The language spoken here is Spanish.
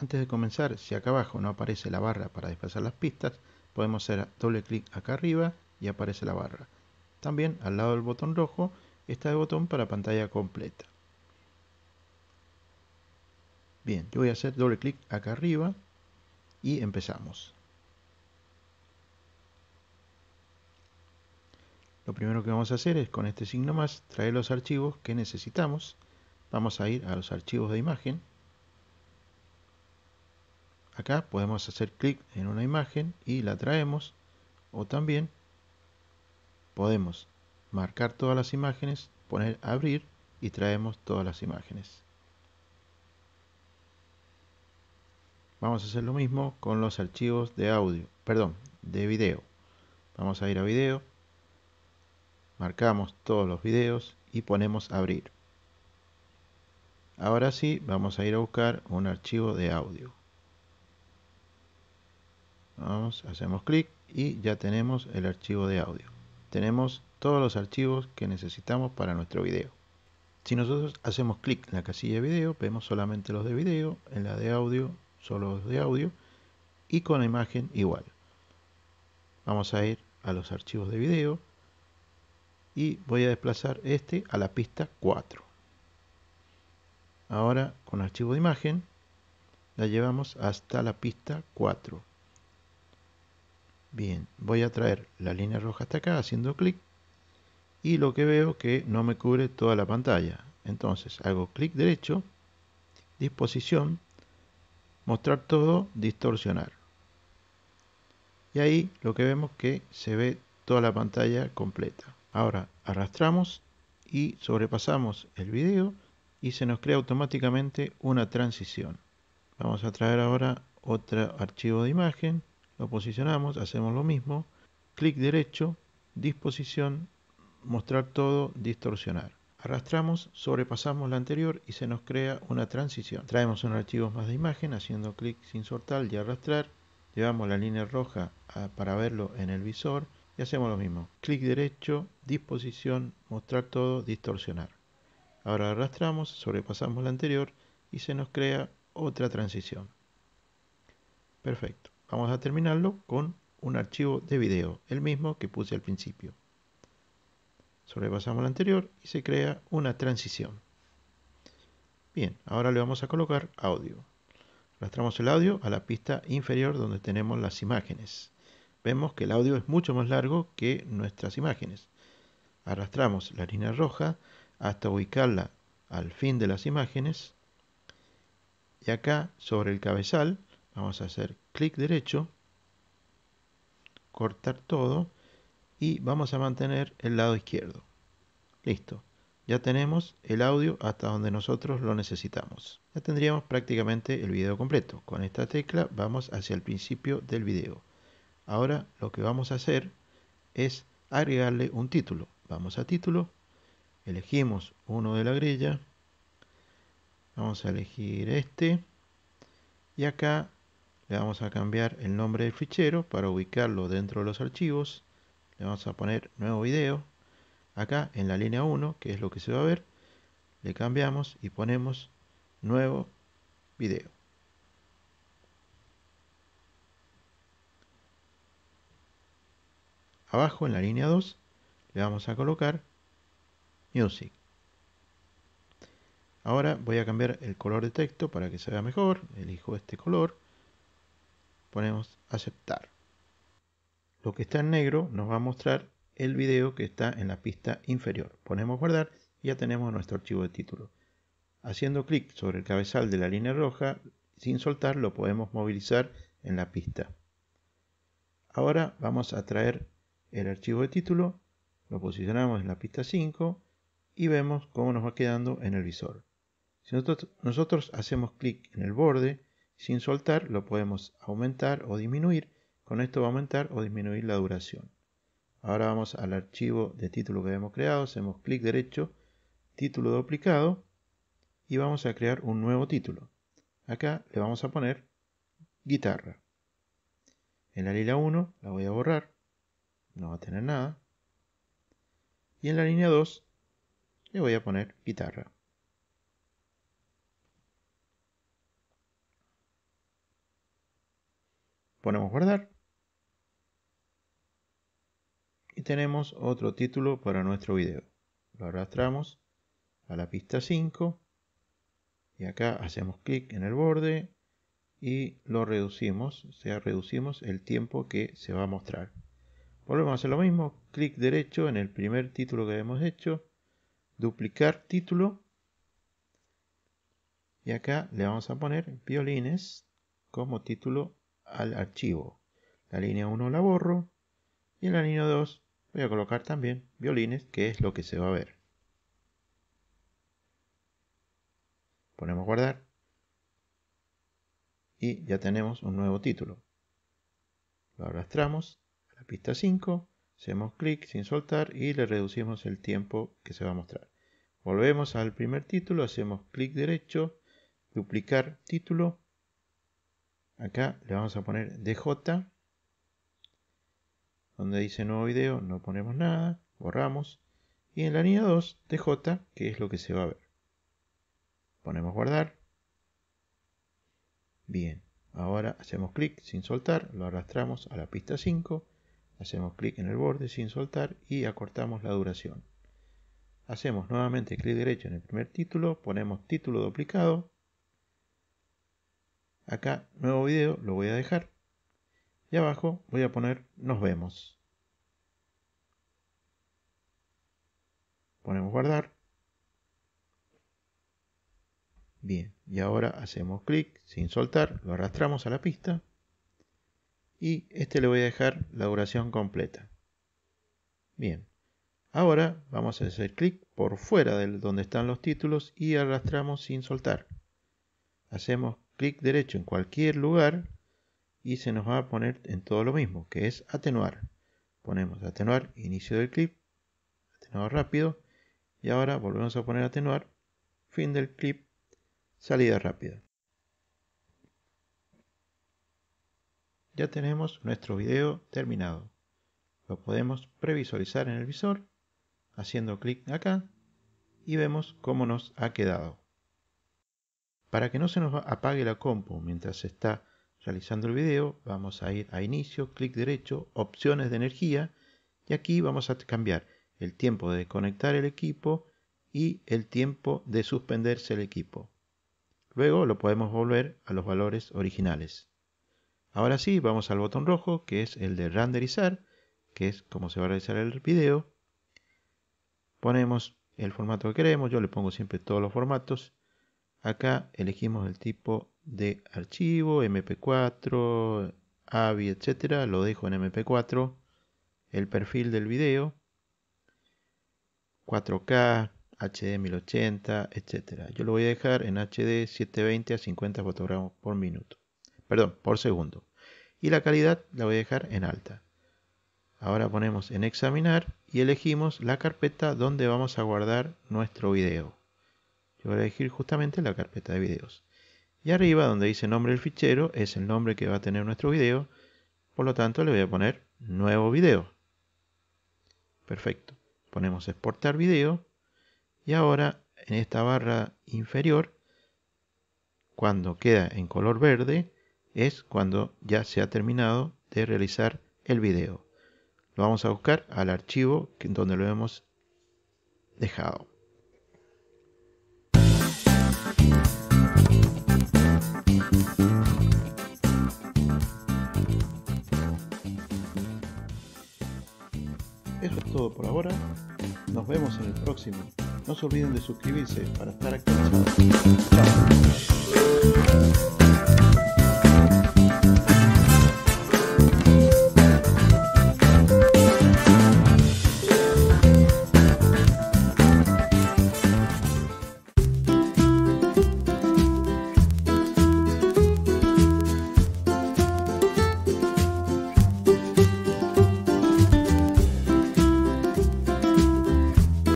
Antes de comenzar, si acá abajo no aparece la barra para desplazar las pistas, podemos hacer doble clic acá arriba y aparece la barra. También al lado del botón rojo está el botón para pantalla completa. Bien, yo voy a hacer doble clic acá arriba y empezamos. Lo primero que vamos a hacer es con este signo más traer los archivos que necesitamos. Vamos a ir a los archivos de imagen acá podemos hacer clic en una imagen y la traemos o también podemos marcar todas las imágenes, poner abrir y traemos todas las imágenes. Vamos a hacer lo mismo con los archivos de audio, perdón, de video. Vamos a ir a video, marcamos todos los videos y ponemos abrir. Ahora sí, vamos a ir a buscar un archivo de audio hacemos clic y ya tenemos el archivo de audio. Tenemos todos los archivos que necesitamos para nuestro video. Si nosotros hacemos clic en la casilla de video, vemos solamente los de video, en la de audio, solo los de audio, y con la imagen igual. Vamos a ir a los archivos de video y voy a desplazar este a la pista 4. Ahora con archivo de imagen la llevamos hasta la pista 4. Bien, voy a traer la línea roja hasta acá haciendo clic y lo que veo que no me cubre toda la pantalla. Entonces hago clic derecho, disposición, mostrar todo, distorsionar. Y ahí lo que vemos que se ve toda la pantalla completa. Ahora arrastramos y sobrepasamos el video y se nos crea automáticamente una transición. Vamos a traer ahora otro archivo de imagen lo posicionamos, hacemos lo mismo, clic derecho, disposición, mostrar todo, distorsionar. Arrastramos, sobrepasamos la anterior y se nos crea una transición. Traemos un archivo más de imagen haciendo clic sin soltar y arrastrar. Llevamos la línea roja para verlo en el visor y hacemos lo mismo. Clic derecho, disposición, mostrar todo, distorsionar. Ahora arrastramos, sobrepasamos la anterior y se nos crea otra transición. Perfecto. Vamos a terminarlo con un archivo de video, el mismo que puse al principio. Sobrepasamos el anterior y se crea una transición. Bien, ahora le vamos a colocar audio. Arrastramos el audio a la pista inferior donde tenemos las imágenes. Vemos que el audio es mucho más largo que nuestras imágenes. Arrastramos la línea roja hasta ubicarla al fin de las imágenes. Y acá, sobre el cabezal, Vamos a hacer clic derecho, cortar todo y vamos a mantener el lado izquierdo. Listo. Ya tenemos el audio hasta donde nosotros lo necesitamos. Ya tendríamos prácticamente el video completo. Con esta tecla vamos hacia el principio del video. Ahora lo que vamos a hacer es agregarle un título. Vamos a título, elegimos uno de la grilla, vamos a elegir este y acá le vamos a cambiar el nombre del fichero para ubicarlo dentro de los archivos le vamos a poner nuevo video acá en la línea 1 que es lo que se va a ver le cambiamos y ponemos nuevo video abajo en la línea 2 le vamos a colocar music ahora voy a cambiar el color de texto para que se vea mejor elijo este color ponemos aceptar. Lo que está en negro nos va a mostrar el video que está en la pista inferior. Ponemos guardar y ya tenemos nuestro archivo de título. Haciendo clic sobre el cabezal de la línea roja, sin soltar lo podemos movilizar en la pista. Ahora vamos a traer el archivo de título, lo posicionamos en la pista 5 y vemos cómo nos va quedando en el visor. Si nosotros, nosotros hacemos clic en el borde, sin soltar lo podemos aumentar o disminuir. Con esto va a aumentar o disminuir la duración. Ahora vamos al archivo de título que hemos creado, hacemos clic derecho, título duplicado y vamos a crear un nuevo título. Acá le vamos a poner guitarra. En la línea 1 la voy a borrar, no va a tener nada. Y en la línea 2 le voy a poner guitarra. ponemos guardar. Y tenemos otro título para nuestro video. Lo arrastramos a la pista 5 y acá hacemos clic en el borde y lo reducimos, o sea, reducimos el tiempo que se va a mostrar. Volvemos a hacer lo mismo, clic derecho en el primer título que hemos hecho, duplicar título y acá le vamos a poner violines como título al archivo. La línea 1 la borro y en la línea 2 voy a colocar también violines, que es lo que se va a ver. Ponemos guardar y ya tenemos un nuevo título. Lo arrastramos a la pista 5, hacemos clic sin soltar y le reducimos el tiempo que se va a mostrar. Volvemos al primer título, hacemos clic derecho, duplicar título Acá le vamos a poner DJ. Donde dice nuevo video no ponemos nada, borramos. Y en la línea 2, DJ, que es lo que se va a ver. Ponemos guardar. Bien, ahora hacemos clic sin soltar, lo arrastramos a la pista 5. Hacemos clic en el borde sin soltar y acortamos la duración. Hacemos nuevamente clic derecho en el primer título, ponemos título duplicado, Acá, nuevo video, lo voy a dejar. Y abajo voy a poner nos vemos. Ponemos guardar. Bien, y ahora hacemos clic sin soltar, lo arrastramos a la pista. Y este le voy a dejar la duración completa. Bien, ahora vamos a hacer clic por fuera de donde están los títulos y arrastramos sin soltar. Hacemos clic derecho en cualquier lugar y se nos va a poner en todo lo mismo, que es atenuar. Ponemos atenuar, inicio del clip, atenuar rápido y ahora volvemos a poner atenuar, fin del clip, salida rápida. Ya tenemos nuestro video terminado. Lo podemos previsualizar en el visor haciendo clic acá y vemos cómo nos ha quedado. Para que no se nos apague la compu mientras se está realizando el video, vamos a ir a inicio, clic derecho, opciones de energía y aquí vamos a cambiar el tiempo de desconectar el equipo y el tiempo de suspenderse el equipo. Luego lo podemos volver a los valores originales. Ahora sí, vamos al botón rojo que es el de renderizar, que es como se va a realizar el video. Ponemos el formato que queremos, yo le pongo siempre todos los formatos Acá elegimos el tipo de archivo, mp4, AVI, etcétera. Lo dejo en mp4. El perfil del video. 4K, HD 1080, etcétera. Yo lo voy a dejar en HD 720 a 50 fotogramas por minuto. Perdón, por segundo. Y la calidad la voy a dejar en alta. Ahora ponemos en examinar y elegimos la carpeta donde vamos a guardar nuestro video. Yo voy a elegir justamente la carpeta de videos. Y arriba donde dice nombre del fichero es el nombre que va a tener nuestro video. Por lo tanto le voy a poner nuevo video. Perfecto. Ponemos exportar video. Y ahora en esta barra inferior, cuando queda en color verde, es cuando ya se ha terminado de realizar el video. Lo vamos a buscar al archivo donde lo hemos dejado. Eso es todo por ahora. Nos vemos en el próximo. No se olviden de suscribirse para estar actualizados.